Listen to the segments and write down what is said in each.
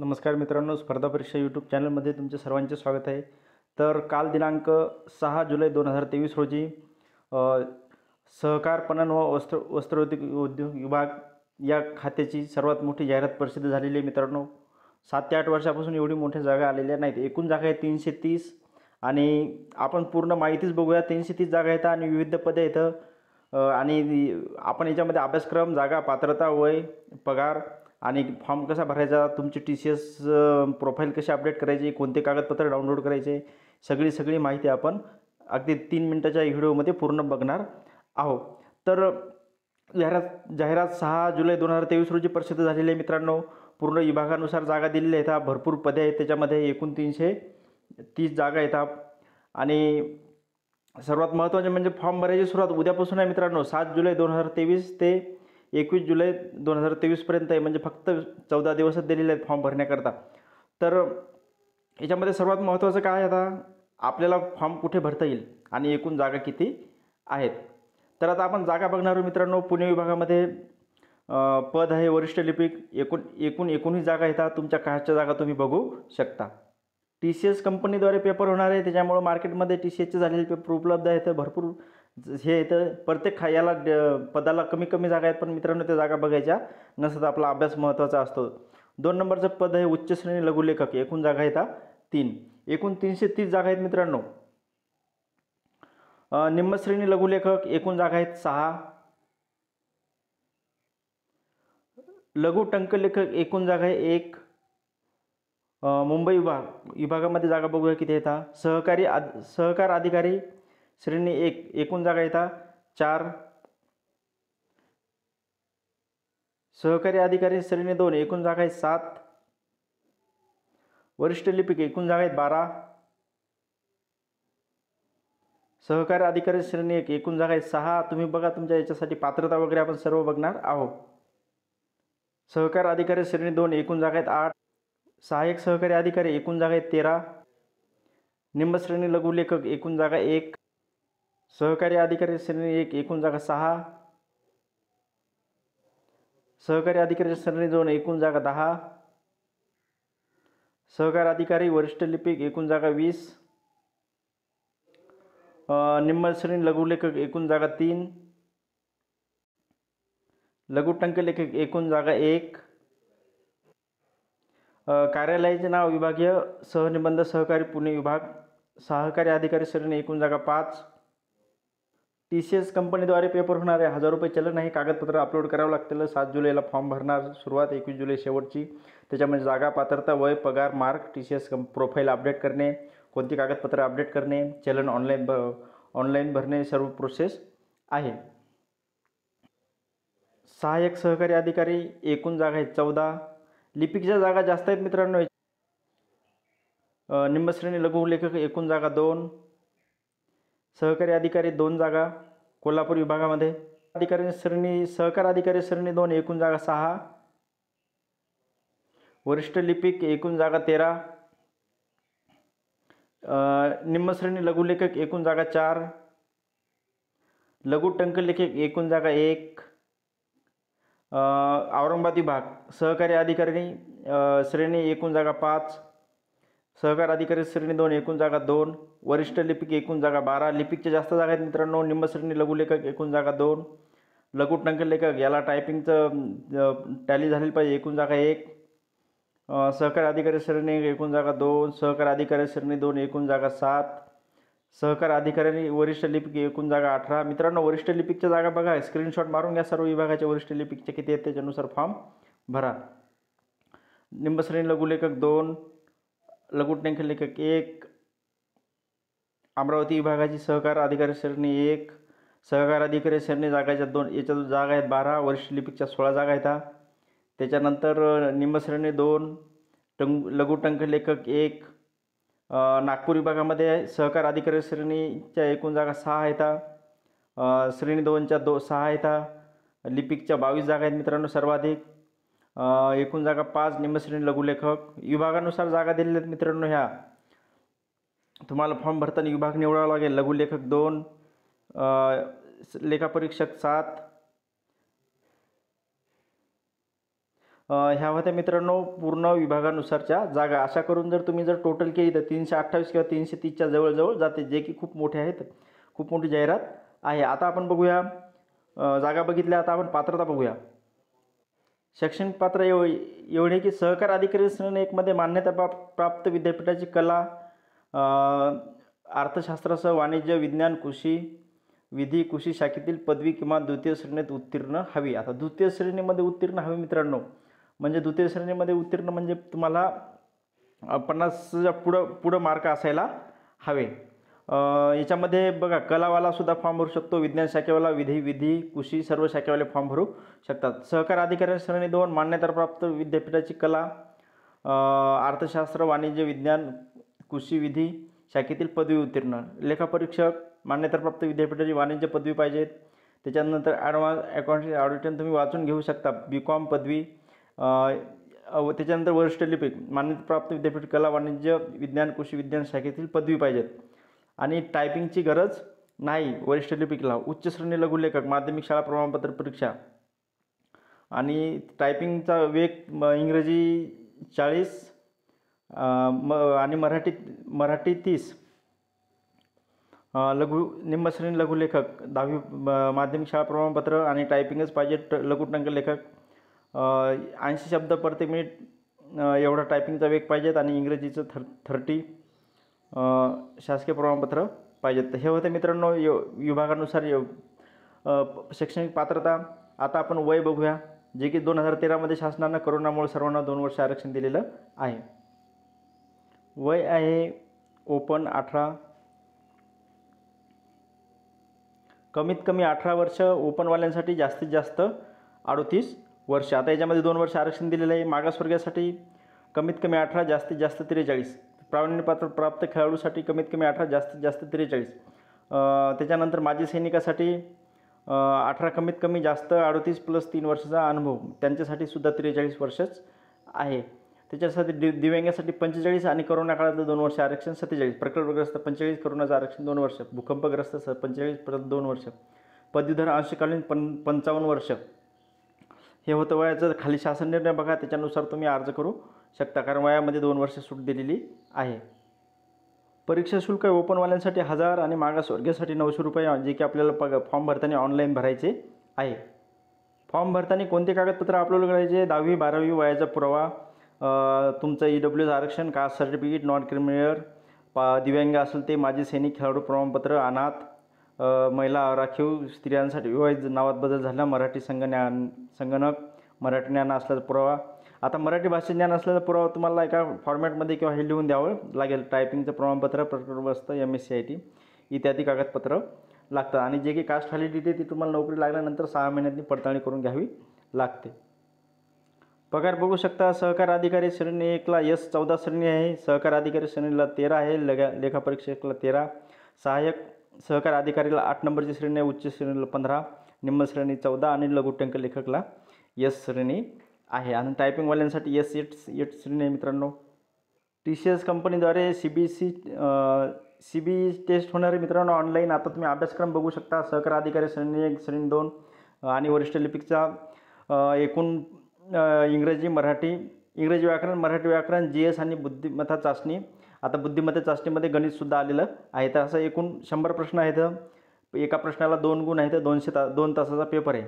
नमस्कार मित्रांनो स्पर्धा परीक्षा यूट्यूब चॅनलमध्ये तुमचे सर्वांचे स्वागत आहे तर काल दिनांक सहा जुलै दोन हजार तेवीस रोजी सहकार पणन व वस्त्र वस्त्रोद्योग उद्योग विभाग या खात्याची सर्वात मोठी जाहिरात प्रसिद्ध झालेली आहे मित्रांनो सात ते आठ वर्षापासून एवढी मोठ्या जागा आलेल्या नाहीत एकूण जागा आहे तीनशे तीस आणि आपण पूर्ण माहितीच बघूया तीनशे तीस जागा येतात आणि विविध पदे येतं आणि आपण याच्यामध्ये अभ्यासक्रम जागा पात्रता वय पगार आणि फॉर्म कसा भरायचा तुमची टी सी एस प्रोफाईल कशी अपडेट करायची कोणते कागदपत्र डाउनलोड करायचे सगळी सगळी माहिती आपण अगदी तीन मिनटाच्या व्हिडिओमध्ये पूर्ण बघणार आहोत तर जाहिरात जाहिरात सहा जुलै दोन हजार तेवीस रोजी प्रसिद्ध झालेली आहे मित्रांनो पूर्ण विभागानुसार जागा दिलेल्या आहेत भरपूर पदे आहेत त्याच्यामध्ये एकूण तीनशे तीस जागा येतात आणि सर्वात महत्त्वाचे म्हणजे फॉर्म भरायची सुरुवात उद्यापासून आहे मित्रांनो सात जुलै दोन हजार तेवीस ते एकवीस जुलै दोन हजार तेवीसपर्यंत आहे म्हणजे फक्त चौदा दिवसच दिलेले आहेत फॉर्म भरण्याकरता तर याच्यामध्ये सर्वात महत्त्वाचं काय आता आपल्याला फॉर्म कुठे भरता येईल आणि एकूण जागा किती आहेत तर आता आपण जागा बघणार आहोत मित्रांनो पुणे विभागामध्ये पद आहे वरिष्ठ लिपिक एकूण एकूण एकोणीस जागा येतात तुमच्या काच्या जागा तुम्ही बघू शकता टी सी एस कंपनीद्वारे पेपर होणार आहे त्याच्यामुळं मार्केटमध्ये टी सी एसचे झालेले पेपर उपलब्ध आहेत भरपूर हे तर प्रत्येक खा याला पदाला कमी कमी जागा आहेत पण मित्रांनो त्या जागा बघायच्या नसत आपला अभ्यास महत्त्वाचा असतो दोन नंबरचं पद आहे उच्च श्रेणी लघुलेखक एकूण जागा येतात तीन एकूण तीनशे तीस जागा आहेत मित्रांनो निम्मश्रेणी लघुलेखक एकूण जागा आहेत सहा लघु टंकलेखक एकूण जागा आहे एक मुंबई विभाग विभागामध्ये जागा बघूया किती येतात सहकारी सहकार अधिकारी श्रेणी एक एकूण जागा येतात चार सहकारी अधिकारी श्रेणी दोन एकूण जागा आहेत सात वरिष्ठ लिपिक एकूण जागा आहेत बारा सहकारी अधिकारी श्रेणी एक एकूण जागा आहेत सहा तुम्ही बघा तुमच्या याच्यासाठी पात्रता वगैरे आपण सर्व बघणार आहोत सहकार अधिकारी श्रेणी दोन एकूण जागा आहेत आठ सहाय्यक सहकारी अधिकारी एकूण जागा आहेत तेरा निम्बश्रेणी लघुलेखक एकूण जागा एक सहकारी अधिकारी श्रेणी एक एकूण जागा सहा सहकारी अधिकारी श्रेणी दोन एकूण जागा दहा सहकार अधिकारी वरिष्ठ लिपिक एकूण जागा वीस श्रेणी लघुलेखक एकूण जागा तीन लेखक एकूण जागा एक कार्यालयाचे नाव विभागीय सहनिबंध सहकारी पुणे विभाग सहकारी अधिकारी श्रेणी एकूण जागा पाच टी सी एस कंपनीद्वारे पेपर होणार आहे हजार रुपये चलन आहे कागदपत्र अपलोड करावं लागतील सात जुलैला फॉर्म भरणार सुरुवात एकवीस जुलै शेवटची त्याच्यामध्ये जागा पात्रता वय पगार मार्क टी सी एस कं प्रोफाईल अपडेट करणे कोणती कागदपत्रे अपडेट करणे चलन ऑनलाईन ऑनलाइन ऑनलाईन भरणे सर्व प्रोसेस आहे सहायक सहकारी अधिकारी एकूण जागा आहेत चौदा लिपिकच्या जागा जास्त आहेत मित्रांनो लघु लेखक एकूण जागा दोन सहकारी अधिकारी दोन जागा कोल्हापूर विभागामध्ये अधिकारी श्रेणी सहकार अधिकारी श्रेणी दोन एकूण जागा सहा वरिष्ठ लिपिक एकूण जागा तेरा निम्मश्रेणी लघुलेखक एकूण जागा चार लघु टंकलेखक एकूण जागा एक औरंगाबाद विभाग सहकारी अधिकारी श्रेणी एकूण जागा पाच सहकार अधिकारी श्रेणी दोन एकूण जागा दोन वरिष्ठ लिपिक एकूण जागा बारा लिपिकच्या जास्त जागा आहेत मित्रांनो निम्न श्रेणी लघुलेखक एकूण जागा दोन लघु लेखक याला टायपिंगचं टॅली झालेलं पाहिजे एकूण जागा एक सहकार अधिकारी श्रेणी एकूण जागा दोन सहकार अधिकारी श्रेणी दोन एकूण जागा सात सहकार अधिकारी वरिष्ठ लिपिक एकूण जागा अठरा मित्रांनो वरिष्ठ लिपिकच्या जागा बघा स्क्रीनशॉट मारून घ्या सर्व विभागाच्या वरिष्ठ लिपिकचे किती आहेत त्याच्यानुसार फॉर्म भरा निंबश्रेणी लघुलेखक दोन लघुटंख लेखक एक अमरावती विभागाची सहकार अधिकारी श्रेणी एक सहकार अधिकारी श्रेणी जागाच्या दोन याच्यात जागा आहेत बारा वरिष्ठ लिपिकच्या सोळा जागा आहेत त्याच्यानंतर निम्बश्रेणी दोन टंग लघुटंक लेखक एक नागपूर विभागामध्ये सहकार अधिकारी श्रेणीच्या एकूण जागा सहा आहेत श्रेणी दोनच्या दो सहा आहेत लिपिकच्या बावीस जागा आहेत मित्रांनो सर्वाधिक एकूण जागा पाच निमश्रेणी लघुलेखक विभागानुसार जागा दिलेल्या आहेत मित्रांनो ह्या तुम्हाला फॉर्म भरताना विभाग निवडावा लागेल लघुलेखक दोन लेखापरीक्षक सात ह्या होत्या मित्रांनो पूर्ण विभागानुसारच्या जागा अशा करून जर तुम्ही जर टोटल केली तर तीनशे अठ्ठावीस किंवा तीनशे तीसच्या जवळजवळ जाते जे की खूप मोठे आहेत खूप मोठी जाहिरात आहे आता आपण बघूया जागा बघितल्या आता आपण पात्रता बघूया शैक्षणिक पात्र एव एवढे की सहकार अधिकारी श्रेणी एकमध्ये मान्यता प्राप्त प्राप्त विद्यापीठाची कला अर्थशास्त्रासह वाणिज्य विज्ञान कृषी विधी कृषी शाखेतील पदवी किंवा द्वितीय श्रेणीत उत्तीर्ण हवी आता द्वितीय श्रेणीमध्ये उत्तीर्ण हवी मित्रांनो म्हणजे द्वितीय श्रेणीमध्ये उत्तीर्ण म्हणजे तुम्हाला पन्नासच्या पुढं पुढं मार्क असायला हवे याच्यामध्ये बघा कलावालासुद्धा फॉर्म भरू शकतो विज्ञान शाखेवाला विधी विधी कृषी सर्व शाखेवाले फॉर्म भरू शकतात सहकार अधिकारी श्रेणी दोन मान्यताप्राप्त विद्यापीठाची कला अर्थशास्त्र वाणिज्य विज्ञान कृषी विधी शाखेतील पदवी उत्तीर्ण लेखापरीक्षक मान्यताप्राप्त विद्यापीठाची वाणिज्य पदवी पाहिजेत त्याच्यानंतर ॲडव्हान्स अकाउंटिंग ऑडिटन तुम्ही वाचून घेऊ शकता बी कॉम पदवी त्याच्यानंतर वरिष्ठ लिपिक मान्यताप्राप्त विद्यापीठ कला वाणिज्य विज्ञान कृषी विज्ञान शाखेतील पदवी पाहिजेत आणि टायपिंगची गरज नाही वरिष्ठ लिपिकला उच्च श्रेणी लघुलेखक माध्यमिक शाळा प्रमाणपत्र परीक्षा आणि टायपिंगचा वेग इंग्रजी चाळीस म आणि मराठी मराठी तीस लघु निम्मश्रेणी लघुलेखक दहावी माध्यमिक शाळा प्रमाणपत्र आणि टायपिंगच पाहिजे ट लघुटंक लेखक ऐंशी शब्द प्रत्येक मिनिट एवढा टायपिंगचा वेग पाहिजेत आणि इंग्रजीचं थर थर्टी शासकीय प्रमाणपत्र पाहिजेत तर हे होते मित्रांनो यो विभागानुसार यो शैक्षणिक पात्रता आता आपण वय बघूया जे की दोन हजार तेरामध्ये शासनानं करोनामुळे सर्वांना दोन वर्ष आरक्षण दिलेलं आहे वय आहे ओपन अठरा कमीत कमी अठरा वर्ष ओपनवाल्यांसाठी जास्तीत जास्त अडोतीस वर्ष आता याच्यामध्ये दोन वर्ष आरक्षण दिलेलं आहे मागासवर्गासाठी कमीत कमी अठरा जास्तीत जास्त त्रेचाळीस प्रावीण्यपात्र प्राप्त खेळाडूसाठी कमीत कमी अठरा जास्तीत जास्त त्रेचाळीस त्याच्यानंतर माजी सैनिकासाठी अठरा कमीत कमी जास्त अडतीस प्लस तीन वर्षाचा अनुभव त्यांच्यासाठी सुद्धा त्रेचाळीस वर्षच आहे त्याच्यासाठी दि दिव्यांगासाठी पंचेचाळीस आणि करोना काळातलं दोन वर्ष आरक्षण सत्तेचाळीस प्रकल्पग्रस्त पंचेचाळीस करोनाचं आरक्षण दोन वर्ष भूकंपग्रस्त स पंचेचाळीस परत दोन वर्ष पदवीधर अंशकालीन पं पंचावन्न वर्ष हे होतं वयाचं खाली शासन निर्णय बघा त्याच्यानुसार तुम्ही अर्ज करू शकता कारण वयामध्ये दोन वर्ष सूट दिलेली आहे परीक्षा शुल्क ओपनवाल्यांसाठी हजार आणि मागासवर्गीयसाठी नऊशे रुपये जे की आपल्याला पग फॉर्म भरताना ऑनलाईन भरायचे आहे फॉर्म भरताना कोणते कागदपत्र अपलोड करायचे दहावी बारावी वयाचा पुरावा तुमचं ई e डब्ल्यू आरक्षण कास्ट सर्टिफिकेट नॉन क्रिमिनल पा दिव्यांग असेल ते माजी सैनिक खेळाडू प्रमाणपत्र अनाथ महिला राखीव स्त्रियांसाठी विवाहित नावात बदल झाला मराठी संगण्या संगणक मराठी ज्ञान असल्याचा पुरावा आता मराठी भाषेत ज्ञान असलेला पुरावा तुम्हाला एका फॉर्मॅटमध्ये किंवा हे लिहून द्यावं लागेल टायपिंगचं प्रमाणपत्र प्रकल्पस्त M S C I T इत्यादी कागदपत्र लागतात आणि जे काही कास्ट व्हॅलिडिटी ती तुम्हाला नोकरी लागल्यानंतर सहा महिन्यांनी पडताळणी करून घ्यावी लागते पगार बघू शकता सहकार अधिकारी श्रेणी एकला यस चौदा श्रेणी आहे सहकार अधिकारी श्रेणीला तेरा आहे लेखा लेखापरीक्षकला तेरा सहाय्यक सहकार अधिकारीला आठ नंबरची श्रेणी आहे उच्च श्रेणीला पंधरा निम्न श्रेणी चौदा आणि लघुटंक लेखकला यस श्रेणी आहे आणि टायपिंगवाल्यांसाठी एस एट्स एट श्री आहे मित्रांनो टी सी एस कंपनीद्वारे C B C C B test होणारे मित्रांनो ऑनलाईन आता तुम्ही अभ्यासक्रम बघू शकता सहकार अधिकारी श्रेणी एक श्रेणी दोन आणि वरिष्ठ लिपिकचा एकूण इंग्रजी मराठी इंग्रजी व्याकरण मराठी व्याकरण जी एस आणि बुद्धिमत्ता चाचणी आता बुद्धिमत्ता चाचणीमध्ये गणितसुद्धा आलेलं आहे तर असं एकूण शंभर प्रश्न आहेत एका प्रश्नाला दोन गुण आहेत दोनशे ता दोन तासाचा पेपर आहे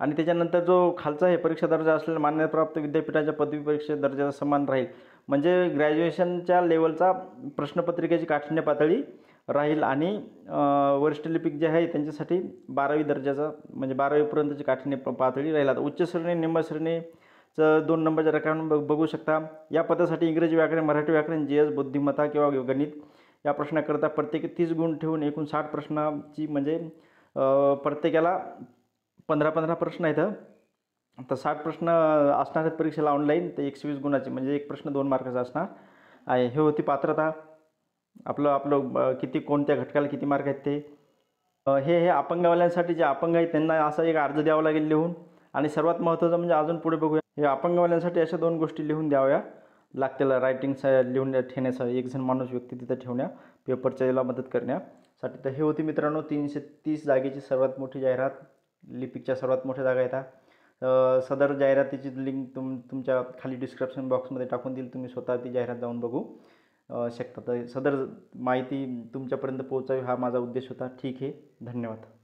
आणि त्याच्यानंतर जो खालचा हे परीक्षा दर्जा असलेला मान्यप्राप्त विद्यापीठाच्या पदवी परीक्षा दर्जाचा समान राहील म्हणजे ग्रॅज्युएशनच्या लेवलचा प्रश्नपत्रिकेची काठिण्य पातळी राहील आणि वरिष्ठ लिपिक जे आहे त्यांच्यासाठी बारावी दर्जाचा म्हणजे बारावीपर्यंतची काठिण्य पातळी राहील आता उच्च श्रेणी निम्न श्रेणी दोन नंबरच्या बघ बघू शकता या पदासाठी इंग्रजी व्याकरण मराठी व्याकरण जी एस बुद्धिमत्ता किंवा गणित या प्रश्नाकरता प्रत्येकी तीस गुण ठेवून एकूण साठ प्रश्नाची म्हणजे प्रत्येकाला पंधरा पंधरा प्रश्न आहेत तर साठ प्रश्न असणार आहेत परीक्षेला ऑनलाईन तर एकशे वीस गुणाचे म्हणजे एक प्रश्न दोन मार्काचा असणार आहे हे होती पात्रता आपलं आपलं किती कोणत्या घटकाला किती मार्क आहेत ते हे हे अपंगवाल्यांसाठी जे अपंग आहेत त्यांना असा एक अर्ज द्यावा लागेल लिहून आणि सर्वात महत्त्वाचं म्हणजे अजून पुढे बघूया हे अपंगवाल्यांसाठी अशा दोन गोष्टी लिहून द्याव्या लागतील रायटिंगचा लिहून ठेवण्याचा एक जण माणूस व्यक्ती तिथं ठेवण्या पेपरच्या याला मदत करण्यासाठी तर हे होती मित्रांनो तीनशे तीस जागेची सर्वात मोठी जाहिरात लिपिकच्या सर्वात मोठ्या जागा येतात सदर जाहिरातीची लिंक तुम तुमच्या खाली डिस्क्रिप्शन बॉक्समध्ये टाकून देईल तुम्ही स्वतः ती जाहिरात जाऊन बघू शकता तर सदर माहिती तुमच्यापर्यंत पोहोचावी हा माझा उद्देश होता ठीक आहे धन्यवाद